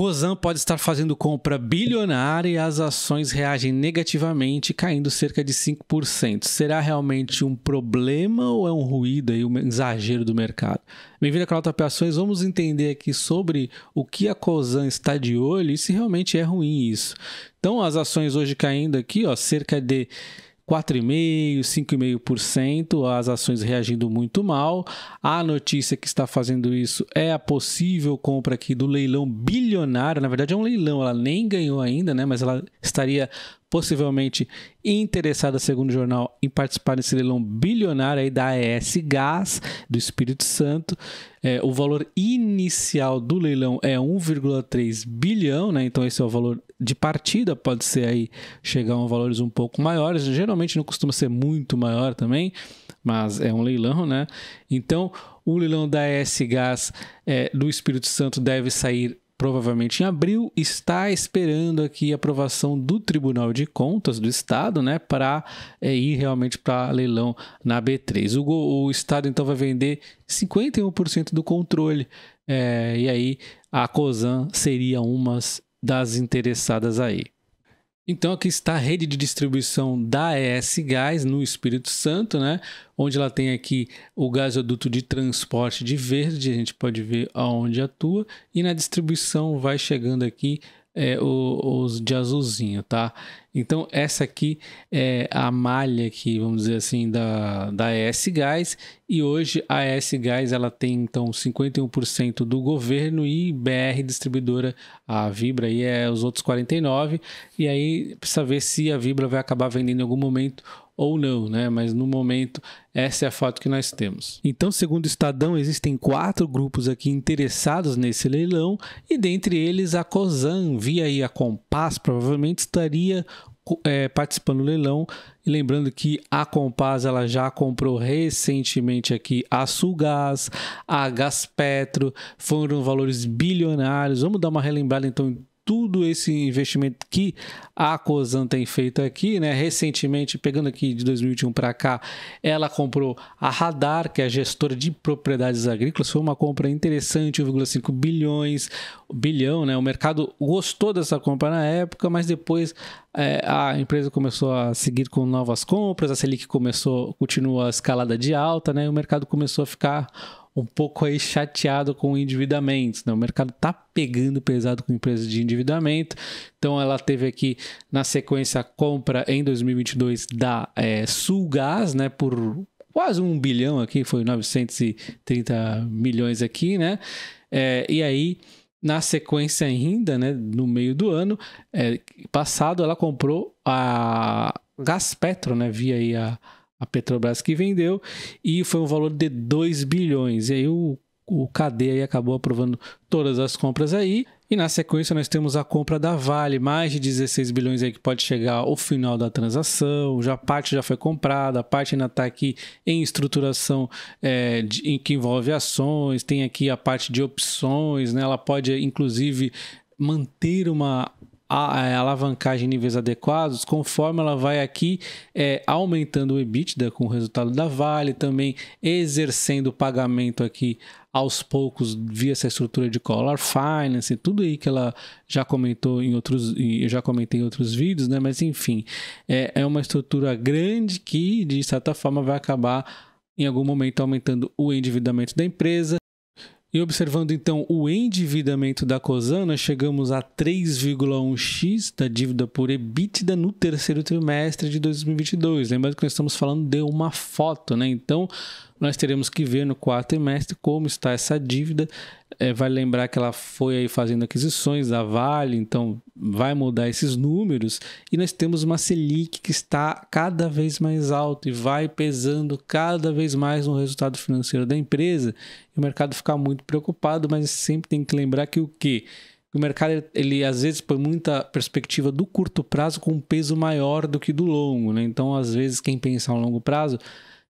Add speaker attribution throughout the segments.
Speaker 1: Cosan pode estar fazendo compra bilionária e as ações reagem negativamente, caindo cerca de 5%. Será realmente um problema ou é um ruído e um exagero do mercado? Bem-vindo à Canal Ações. Vamos entender aqui sobre o que a Cosan está de olho e se realmente é ruim isso. Então, as ações hoje caindo aqui, ó, cerca de 4,5%, 5,5%, as ações reagindo muito mal. A notícia que está fazendo isso é a possível compra aqui do leilão bilionário. Na verdade, é um leilão, ela nem ganhou ainda, né? Mas ela estaria possivelmente interessada, segundo o jornal, em participar desse leilão bilionário aí da AES Gás do Espírito Santo. É, o valor inicial do leilão é 1,3 bilhão, né? Então esse é o valor de partida, pode ser aí chegar a valores um pouco maiores. Geralmente não costuma ser muito maior também, mas é um leilão, né? Então o leilão da AES Gás é, do Espírito Santo deve sair provavelmente em abril, está esperando aqui a aprovação do Tribunal de Contas do Estado, né, para é, ir realmente para leilão na B3. O, o, Estado então vai vender 51% do controle, é, e aí a COSAN seria uma das interessadas aí. Então aqui está a rede de distribuição da ES Gás no Espírito Santo, né? Onde ela tem aqui o gasoduto de transporte de verde, a gente pode ver aonde atua e na distribuição vai chegando aqui é, o, os de azulzinho, tá? Então essa aqui é a malha aqui, vamos dizer assim, da, da ES Gás e hoje a ES Gás ela tem então 51% do governo e BR Distribuidora, a Vibra aí é os outros 49 e aí precisa ver se a Vibra vai acabar vendendo em algum momento ou não, né? Mas no momento essa é a foto que nós temos. Então, segundo o Estadão, existem quatro grupos aqui interessados nesse leilão e dentre eles a Cosan, via aí a Compass provavelmente estaria é, participando do leilão. E lembrando que a Compass ela já comprou recentemente aqui a Sulgas, a Gaspetro, foram valores bilionários. Vamos dar uma relembrada então todo esse investimento que a Cosan tem feito aqui, né? Recentemente, pegando aqui de 2021 para cá, ela comprou a Radar, que é a gestora de propriedades agrícolas. Foi uma compra interessante, 1,5 bilhões, bilhão, né? O mercado gostou dessa compra na época, mas depois é, a empresa começou a seguir com novas compras, a Selic começou, continua a escalada de alta, né? E o mercado começou a ficar um pouco aí chateado com endividamentos. Né? O mercado está pegando pesado com empresas de endividamento. Então ela teve aqui na sequência a compra em 2022 da é, Sulgás, né, por quase um bilhão aqui, foi 930 milhões aqui, né? É, e aí na sequência ainda, né, no meio do ano é, passado, ela comprou a Gaspetro, né, via aí a a Petrobras que vendeu, e foi um valor de 2 bilhões. E aí o, o KD aí acabou aprovando todas as compras aí. E na sequência nós temos a compra da Vale, mais de 16 bilhões aí que pode chegar ao final da transação. Já parte já foi comprada, a parte ainda está aqui em estruturação é, de, em que envolve ações. Tem aqui a parte de opções, né? Ela pode inclusive manter uma a, a alavancagem em níveis adequados, conforme ela vai aqui é, aumentando o EBITDA com o resultado da Vale, também exercendo o pagamento aqui aos poucos via essa estrutura de collar finance, tudo aí que ela já comentou em outros, eu já comentei em outros vídeos, né? Mas enfim, é, é uma estrutura grande que de certa forma vai acabar em algum momento aumentando o endividamento da empresa e observando então o endividamento da Cosana, chegamos a 3,1x da dívida por EBITDA no terceiro trimestre de 2022. Lembrando que nós estamos falando de uma foto, né? Então, nós teremos que ver no quarto trimestre como está essa dívida. É, vai lembrar que ela foi aí fazendo aquisições da Vale, então vai mudar esses números. E nós temos uma Selic que está cada vez mais alta e vai pesando cada vez mais no resultado financeiro da empresa. E o mercado fica muito preocupado, mas sempre tem que lembrar que o quê? o mercado ele às vezes põe muita perspectiva do curto prazo com um peso maior do que do longo, né? Então, às vezes quem pensa a longo prazo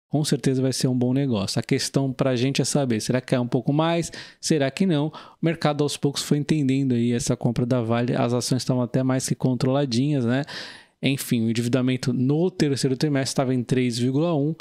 Speaker 1: com certeza vai ser um bom negócio. A questão para a gente é saber, será que é um pouco mais? Será que não? O mercado aos poucos foi entendendo aí essa compra da Vale, as ações estavam até mais que controladinhas, né? Enfim, o endividamento no terceiro trimestre estava em 3,1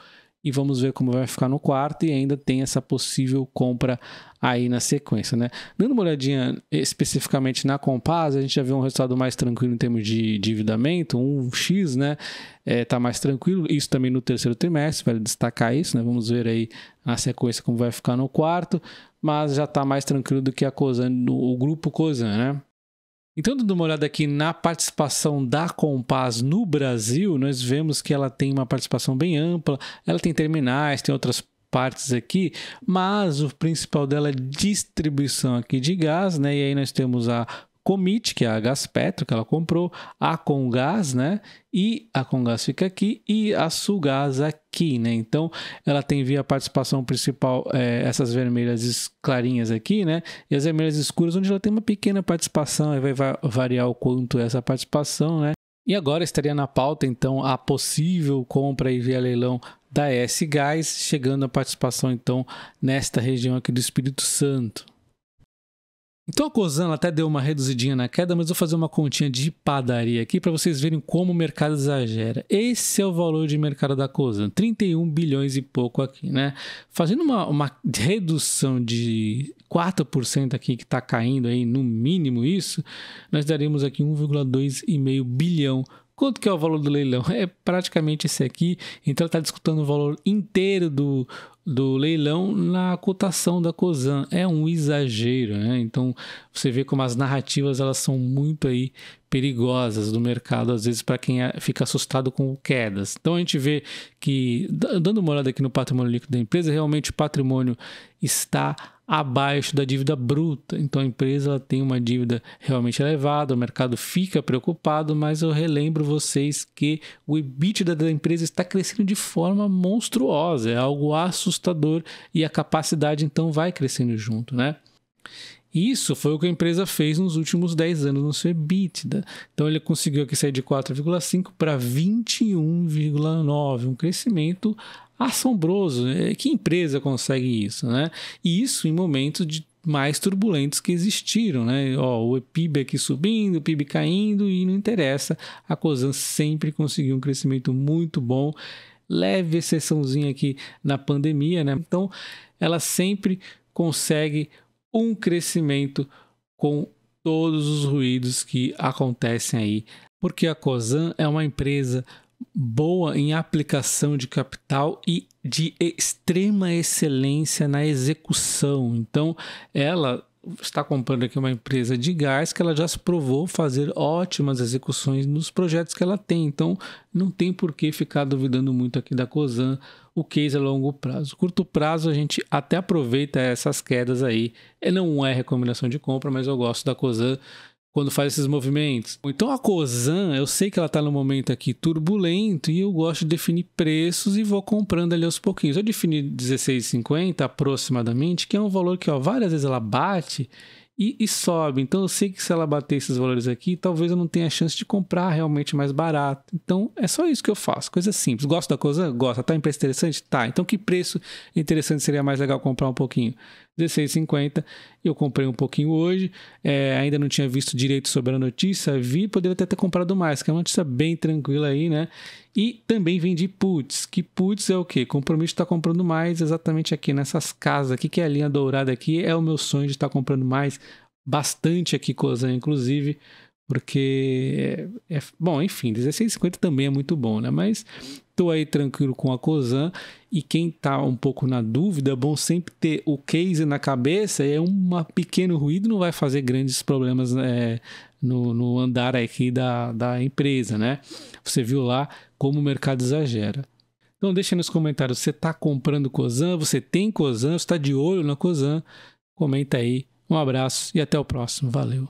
Speaker 1: e vamos ver como vai ficar no quarto e ainda tem essa possível compra aí na sequência, né? Dando uma olhadinha especificamente na Compass, a gente já viu um resultado mais tranquilo em termos de endividamento, um X, né? É, tá mais tranquilo, isso também no terceiro trimestre, vale destacar isso, né? Vamos ver aí na sequência como vai ficar no quarto, mas já tá mais tranquilo do que a Cosan, o grupo Cosan, né? Então, dando uma olhada aqui na participação da Compass no Brasil, nós vemos que ela tem uma participação bem ampla, ela tem terminais, tem outras partes aqui, mas o principal dela é distribuição aqui de gás, né? E aí nós temos a Comit, que é a Gás Petro, que ela comprou, a Congás, né? E a Congás fica aqui e a Sugás aqui, né? Então, ela tem via participação principal é, essas vermelhas clarinhas aqui, né? E as vermelhas escuras, onde ela tem uma pequena participação, aí vai variar o quanto é essa participação, né? E agora estaria na pauta, então, a possível compra e via leilão da S Gás, chegando a participação, então, nesta região aqui do Espírito Santo. Então a Cozan até deu uma reduzidinha na queda, mas vou fazer uma continha de padaria aqui para vocês verem como o mercado exagera. Esse é o valor de mercado da Cozan, 31 bilhões e pouco aqui, né? Fazendo uma, uma redução de 4% aqui que está caindo aí, no mínimo isso, nós daríamos aqui 1,2,5 bilhão Quanto que é o valor do leilão? É praticamente esse aqui. Então ela está discutindo o valor inteiro do, do leilão na cotação da Cozan. É um exagero, né? Então você vê como as narrativas elas são muito aí perigosas do mercado, às vezes para quem é, fica assustado com quedas. Então a gente vê que, dando uma olhada aqui no patrimônio líquido da empresa, realmente o patrimônio está abaixo da dívida bruta. Então a empresa ela tem uma dívida realmente elevada, o mercado fica preocupado, mas eu relembro vocês que o EBITDA da empresa está crescendo de forma monstruosa, é algo assustador assustador e a capacidade então vai crescendo junto, né? Isso foi o que a empresa fez nos últimos 10 anos no seu EBITDA. Então ele conseguiu aqui sair de 4,5 para 21,9, um crescimento assombroso. Né? Que empresa consegue isso, né? E isso em momentos de mais turbulentos que existiram, né? Ó, o PIB aqui subindo, o PIB caindo e não interessa. A Cosan sempre conseguiu um crescimento muito bom leve exceçãozinha aqui na pandemia, né? Então, ela sempre consegue um crescimento com todos os ruídos que acontecem aí, porque a Cosan é uma empresa boa em aplicação de capital e de extrema excelência na execução. Então, ela está comprando aqui uma empresa de gás que ela já se provou fazer ótimas execuções nos projetos que ela tem. Então, não tem por que ficar duvidando muito aqui da Cosan. O case é longo prazo. Curto prazo, a gente até aproveita essas quedas aí. É, não é recomendação de compra, mas eu gosto da Cosan quando faz esses movimentos. Então a Cozan, eu sei que ela está no momento aqui turbulento e eu gosto de definir preços e vou comprando ali aos pouquinhos. Eu defini 16,50 aproximadamente, que é um valor que ó, várias vezes ela bate e, e, sobe. Então eu sei que se ela bater esses valores aqui, talvez eu não tenha chance de comprar realmente mais barato. Então é só isso que eu faço, coisa simples. Gosto da coisa? Gosta. Tá em preço interessante? Tá. Então que preço interessante seria mais legal comprar um pouquinho? 16,50. Eu comprei um pouquinho hoje, é, ainda não tinha visto direito sobre a notícia, vi, poderia até ter comprado mais, que é uma notícia bem tranquila aí, né? E também vendi puts, que puts é o quê? Compromisso de estar comprando mais exatamente aqui nessas casas aqui, que é a linha dourada aqui, é o meu sonho de estar comprando mais, bastante aqui, Cozan, inclusive. Porque, é, é, bom, enfim, 16,50 também é muito bom, né? Mas tô aí tranquilo com a Cosan e quem tá um pouco na dúvida, é bom sempre ter o case na cabeça, é um pequeno ruído, não vai fazer grandes problemas é, no, no, andar aqui da, da empresa, né? Você viu lá como o mercado exagera. Então deixa nos comentários, você tá comprando Cosan? Você tem Cosan? Você tá de olho na Cosan? Comenta aí. Um abraço e até o próximo. Valeu!